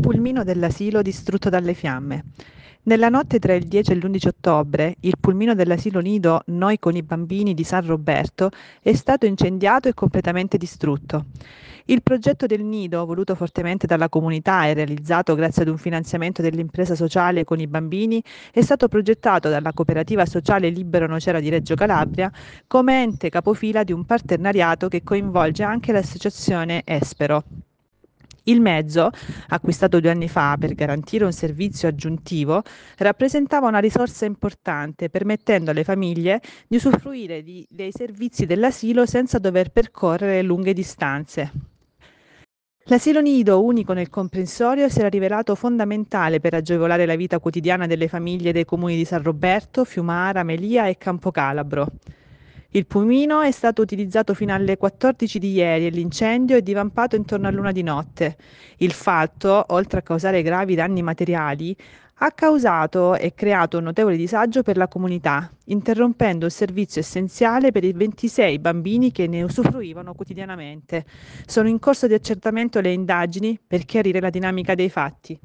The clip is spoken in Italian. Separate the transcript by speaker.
Speaker 1: Pulmino dell'asilo distrutto dalle fiamme. Nella notte tra il 10 e l'11 ottobre, il pulmino dell'asilo nido Noi con i bambini di San Roberto è stato incendiato e completamente distrutto. Il progetto del nido, voluto fortemente dalla comunità e realizzato grazie ad un finanziamento dell'impresa sociale con i bambini, è stato progettato dalla cooperativa sociale Libero Nocera di Reggio Calabria come ente capofila di un partenariato che coinvolge anche l'associazione Espero. Il mezzo, acquistato due anni fa per garantire un servizio aggiuntivo, rappresentava una risorsa importante permettendo alle famiglie di usufruire di, dei servizi dell'asilo senza dover percorrere lunghe distanze. L'asilo nido, unico nel comprensorio, si era rivelato fondamentale per agevolare la vita quotidiana delle famiglie dei comuni di San Roberto, Fiumara, Melia e Campo Calabro. Il pumino è stato utilizzato fino alle 14 di ieri e l'incendio è divampato intorno a luna di notte. Il fatto, oltre a causare gravi danni materiali, ha causato e creato un notevole disagio per la comunità, interrompendo il servizio essenziale per i 26 bambini che ne usufruivano quotidianamente. Sono in corso di accertamento le indagini per chiarire la dinamica dei fatti.